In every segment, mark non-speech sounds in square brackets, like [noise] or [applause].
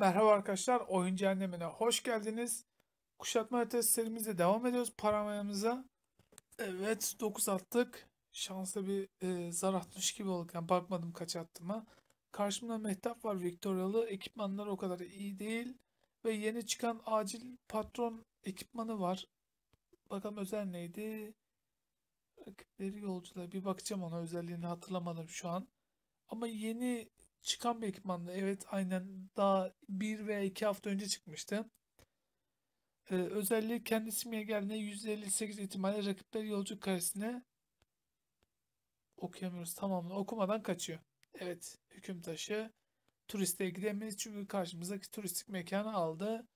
Merhaba arkadaşlar, Oyun Cehennemine hoş geldiniz. Kuşatma haritası serimize devam ediyoruz paramayamıza. Evet, 9 attık. Şanslı bir e, zar atmış gibi olduk. Yani bakmadım kaç attığıma. Karşımda Mehtap var, Victoria'lı. Ekipmanlar o kadar iyi değil. Ve yeni çıkan acil patron ekipmanı var. Bakalım özel neydi? Rakipleri yolcular. Bir bakacağım ona özelliğini hatırlamadım şu an. Ama yeni çıkan bir ekipmandı. Evet aynen daha bir veya iki hafta önce çıkmıştı. Ee, özelliği kendisi mi geldiğinde %58 ihtimalle rakipler yolcu karesine okuyamıyoruz tamamını okumadan kaçıyor. Evet hüküm taşı turiste gidemeyiz çünkü karşımızdaki turistik mekanı aldı.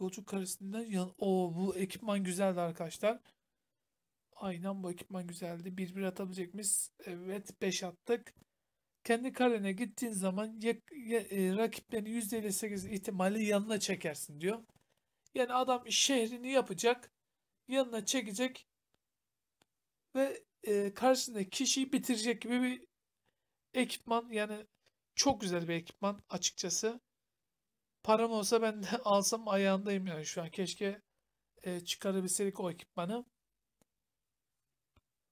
Yolcu karesinden yan... o bu ekipman güzeldi arkadaşlar. Aynen bu ekipman güzeldi. Bir bir atabilecek miyiz? Evet 5 attık kendi karene gittiğin zaman ya, ya, e, rakiplerini %58 ihtimali yanına çekersin diyor. Yani adam şehrini yapacak, yanına çekecek ve e, karşısındaki kişiyi bitirecek gibi bir ekipman. Yani çok güzel bir ekipman açıkçası. Param olsa ben de [laughs] alsam ayağındayım yani şu an. Keşke e, çıkarabilseydik o ekipmanı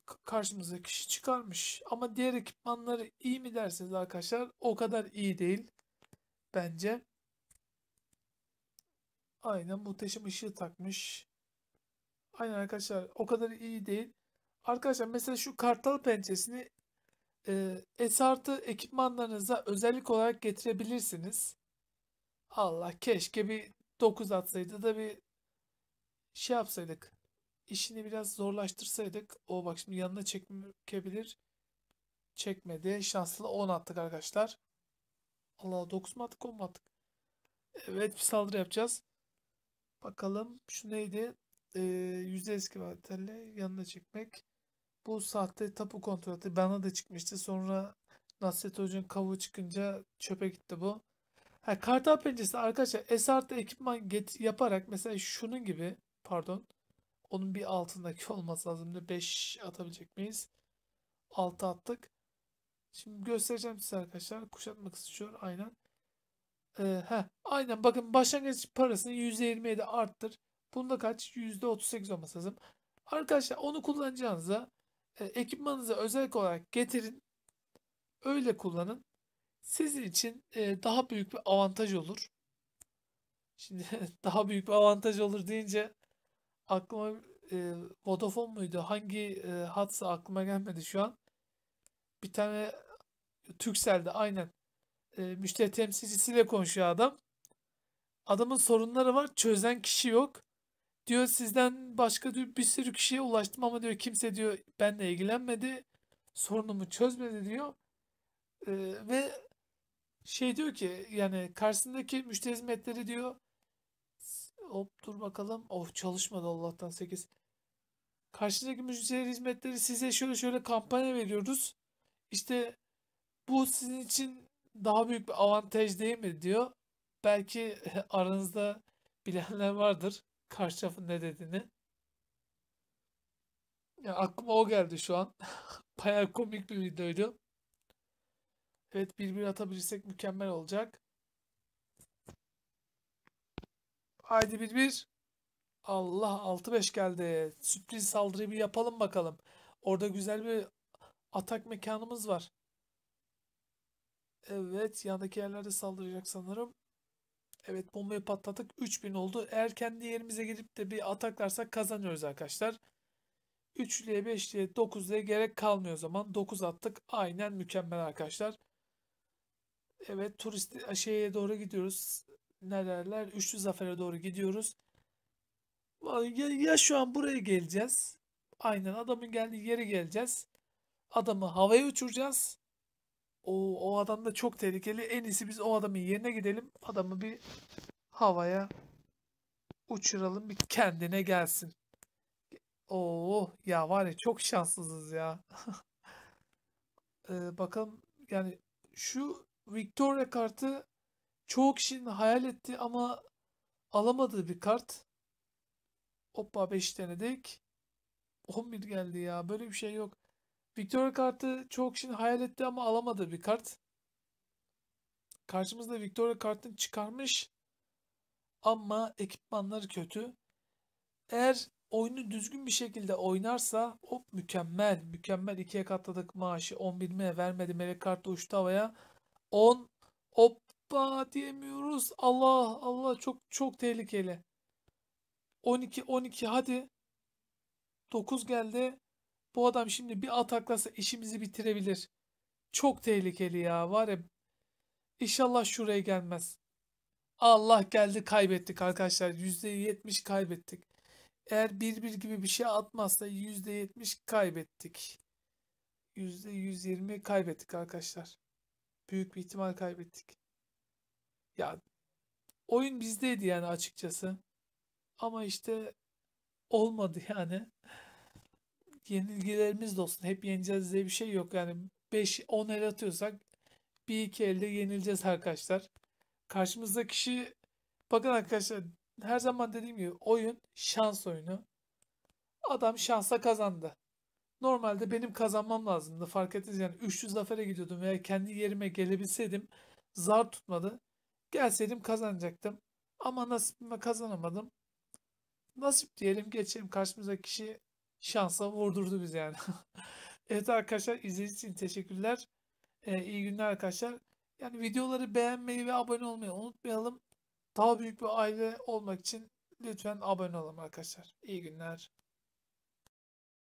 karşımıza kişi çıkarmış. Ama diğer ekipmanları iyi mi dersiniz arkadaşlar? O kadar iyi değil bence. Aynen muhteşem ışığı takmış. Aynen arkadaşlar o kadar iyi değil. Arkadaşlar mesela şu kartal pençesini e, S artı ekipmanlarınıza özellik olarak getirebilirsiniz. Allah keşke bir 9 atsaydı da bir şey yapsaydık işini biraz zorlaştırsaydık o bak şimdi yanına çekebilir. Çekmedi. Şanslı 10 attık arkadaşlar. Allah 9 mu attık 10 mu attık? Evet bir saldırı yapacağız. Bakalım şu neydi? Ee, yüzde eski vadelerle yanına çekmek. Bu sahte tapu kontratı bana da çıkmıştı. Sonra Nasret Hoca'nın kavu çıkınca çöpe gitti bu. Ha, kartal penceresi arkadaşlar esartlı ekipman get yaparak mesela şunun gibi pardon onun bir altındaki [laughs] olması lazım. da 5 atabilecek miyiz? 6 attık. Şimdi göstereceğim size arkadaşlar. Kuşatmak istiyor. Aynen. Ee, heh, aynen bakın başlangıç parasını %27 arttır. Bunda kaç? %38 olması lazım. Arkadaşlar onu kullanacağınıza e, ekipmanınıza özel olarak getirin. Öyle kullanın. Sizin için e, daha büyük bir avantaj olur. Şimdi [laughs] daha büyük bir avantaj olur deyince aklıma e, Vodafone muydu? Hangi e, hatsa aklıma gelmedi şu an. Bir tane Türkcell'de aynen e, müşteri temsilcisiyle konuşuyor adam. Adamın sorunları var. Çözen kişi yok. Diyor sizden başka bir sürü kişiye ulaştım ama diyor kimse diyor benle ilgilenmedi. Sorunumu çözmedi diyor. E, ve şey diyor ki yani karşısındaki müşteri hizmetleri diyor Hop dur bakalım. Of çalışmadı Allah'tan 8. Karşıdaki müşteri hizmetleri size şöyle şöyle kampanya veriyoruz. İşte bu sizin için daha büyük bir avantaj değil mi diyor. Belki [laughs] aranızda bilenler vardır karşı tarafın ne dediğini. Ya aklıma o geldi şu an. [laughs] Bayağı komik bir videoydu. Evet bir atabilirsek mükemmel olacak. Haydi bir bir. Allah 6-5 geldi. Sürpriz saldırıyı bir yapalım bakalım. Orada güzel bir atak mekanımız var. Evet yandaki yerlerde saldıracak sanırım. Evet bombayı patlattık. 3000 oldu. Eğer kendi yerimize gidip de bir ataklarsak kazanıyoruz arkadaşlar. 3'lüye 5'liye 9'luya gerek kalmıyor o zaman. 9 attık. Aynen mükemmel arkadaşlar. Evet turist şey, şeye doğru gidiyoruz ne derler üçlü zafere doğru gidiyoruz. Ya, ya şu an buraya geleceğiz. Aynen adamın geldiği yere geleceğiz. Adamı havaya uçuracağız. O, o adam da çok tehlikeli. En iyisi biz o adamın yerine gidelim. Adamı bir havaya uçuralım. Bir kendine gelsin. Oo ya var ya çok şanssızız ya. [laughs] ee, bakalım yani şu Victoria kartı çoğu kişinin hayal ettiği ama alamadığı bir kart. Hoppa 5 denedik. 11 geldi ya. Böyle bir şey yok. Victoria kartı çoğu kişinin hayal ettiği ama alamadığı bir kart. Karşımızda Victoria kartını çıkarmış. Ama ekipmanları kötü. Eğer oyunu düzgün bir şekilde oynarsa o mükemmel. Mükemmel ikiye katladık maaşı. 11 mi vermedi melek kartı uçtu havaya. 10 hop hoppa diyemiyoruz. Allah Allah çok çok tehlikeli. 12 12 hadi. 9 geldi. Bu adam şimdi bir ataklasa işimizi bitirebilir. Çok tehlikeli ya var ya. İnşallah şuraya gelmez. Allah geldi kaybettik arkadaşlar. %70 kaybettik. Eğer 1-1 gibi bir şey atmazsa %70 kaybettik. %120 kaybettik arkadaşlar. Büyük bir ihtimal kaybettik ya oyun bizdeydi yani açıkçası. Ama işte olmadı [laughs] yani. Yenilgilerimiz de olsun. Hep yeneceğiz diye bir şey yok. Yani 5-10 el atıyorsak bir iki elde yenileceğiz arkadaşlar. Karşımızda kişi bakın arkadaşlar her zaman dediğim gibi oyun şans oyunu. Adam şansa kazandı. Normalde benim kazanmam lazımdı. Fark ettiniz yani 300 zafere gidiyordum veya kendi yerime gelebilseydim zar tutmadı. Gelseydim kazanacaktım. Ama nasipime kazanamadım. Nasip diyelim geçelim. Karşımızdaki kişi şansa vurdurdu bizi yani. [laughs] evet arkadaşlar izlediğiniz için teşekkürler. Ee, iyi günler arkadaşlar. Yani videoları beğenmeyi ve abone olmayı unutmayalım. Daha büyük bir aile olmak için lütfen abone olun arkadaşlar. İyi günler.